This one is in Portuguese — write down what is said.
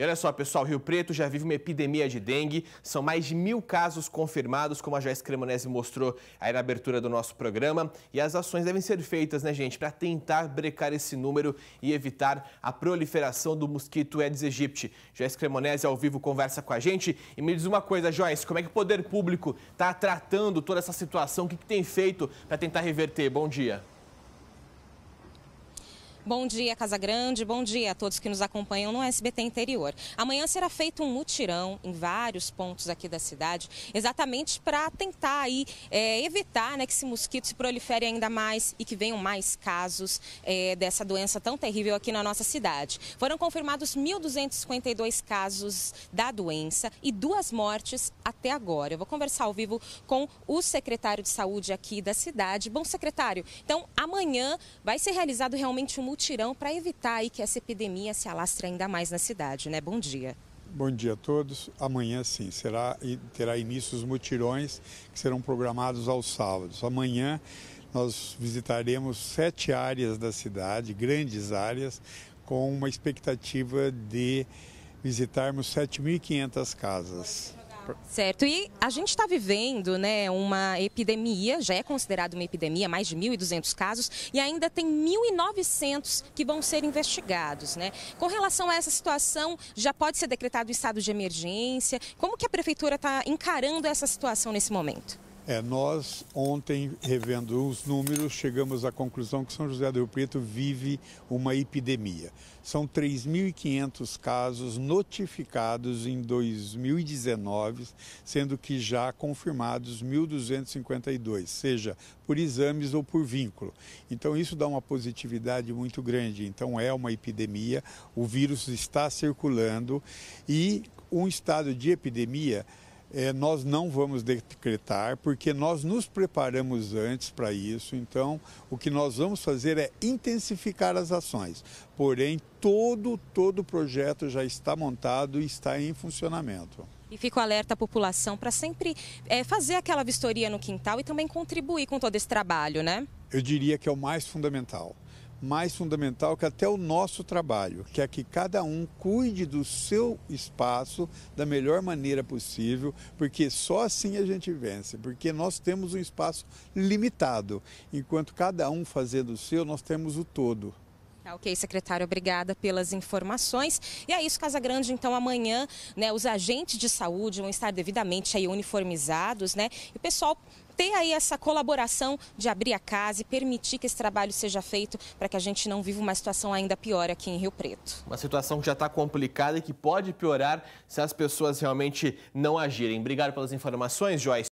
E olha só, pessoal, Rio Preto já vive uma epidemia de dengue. São mais de mil casos confirmados, como a Joyce Cremonese mostrou aí na abertura do nosso programa. E as ações devem ser feitas, né, gente, para tentar brecar esse número e evitar a proliferação do mosquito Aedes aegypti. Joyce Cremonese, ao vivo, conversa com a gente. E me diz uma coisa, Joyce, como é que o poder público está tratando toda essa situação? O que, que tem feito para tentar reverter? Bom dia. Bom dia, Casa Grande. Bom dia a todos que nos acompanham no SBT Interior. Amanhã será feito um mutirão em vários pontos aqui da cidade, exatamente para tentar aí, é, evitar né, que esse mosquito se prolifere ainda mais e que venham mais casos é, dessa doença tão terrível aqui na nossa cidade. Foram confirmados 1.252 casos da doença e duas mortes até agora. Eu vou conversar ao vivo com o secretário de saúde aqui da cidade. Bom, secretário, então amanhã vai ser realizado realmente um mutirão para evitar aí que essa epidemia se alastre ainda mais na cidade, né? Bom dia. Bom dia a todos. Amanhã sim, será, terá início os mutirões que serão programados aos sábados. Amanhã nós visitaremos sete áreas da cidade, grandes áreas, com uma expectativa de visitarmos 7.500 casas. Certo, e a gente está vivendo né, uma epidemia, já é considerada uma epidemia, mais de 1.200 casos, e ainda tem 1.900 que vão ser investigados. Né? Com relação a essa situação, já pode ser decretado estado de emergência? Como que a Prefeitura está encarando essa situação nesse momento? É, nós, ontem, revendo os números, chegamos à conclusão que São José do Rio Preto vive uma epidemia. São 3.500 casos notificados em 2019, sendo que já confirmados 1.252, seja por exames ou por vínculo. Então, isso dá uma positividade muito grande. Então, é uma epidemia, o vírus está circulando e um estado de epidemia é, nós não vamos decretar, porque nós nos preparamos antes para isso. Então, o que nós vamos fazer é intensificar as ações. Porém, todo todo o projeto já está montado e está em funcionamento. E fico alerta à população para sempre é, fazer aquela vistoria no quintal e também contribuir com todo esse trabalho, né? Eu diria que é o mais fundamental mais fundamental que até o nosso trabalho, que é que cada um cuide do seu espaço da melhor maneira possível, porque só assim a gente vence, porque nós temos um espaço limitado, enquanto cada um fazendo o seu, nós temos o todo. Tá, ok, secretário, obrigada pelas informações. E é isso, Casa Grande, então amanhã, né, os agentes de saúde vão estar devidamente aí uniformizados, né? E o pessoal ter aí essa colaboração de abrir a casa e permitir que esse trabalho seja feito para que a gente não viva uma situação ainda pior aqui em Rio Preto. Uma situação que já está complicada e que pode piorar se as pessoas realmente não agirem. Obrigado pelas informações, Joyce.